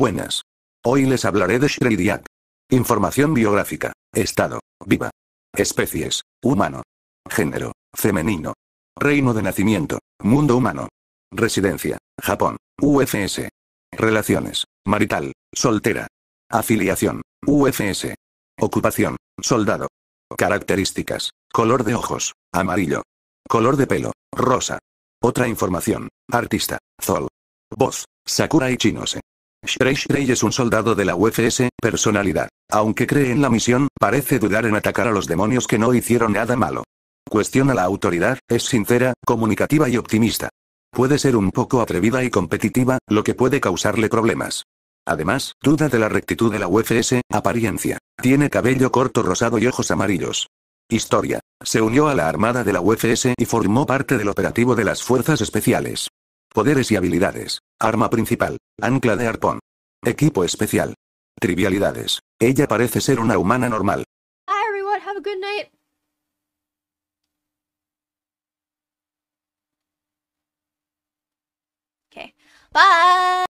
Buenas. Hoy les hablaré de Shreidiak. Información biográfica. Estado. Viva. Especies. Humano. Género. Femenino. Reino de nacimiento. Mundo humano. Residencia. Japón. UFS. Relaciones. Marital. Soltera. Afiliación. UFS. Ocupación. Soldado. Características. Color de ojos. Amarillo. Color de pelo. Rosa. Otra información. Artista. Zol. Voz. Sakura y chinose. Shrey Shrey es un soldado de la UFS, personalidad. Aunque cree en la misión, parece dudar en atacar a los demonios que no hicieron nada malo. Cuestiona la autoridad, es sincera, comunicativa y optimista. Puede ser un poco atrevida y competitiva, lo que puede causarle problemas. Además, duda de la rectitud de la UFS, apariencia. Tiene cabello corto rosado y ojos amarillos. Historia. Se unió a la Armada de la UFS y formó parte del operativo de las Fuerzas Especiales. Poderes y habilidades. Arma principal. Ancla de arpón. Equipo especial. Trivialidades. Ella parece ser una humana normal. everyone, have a good night. Bye.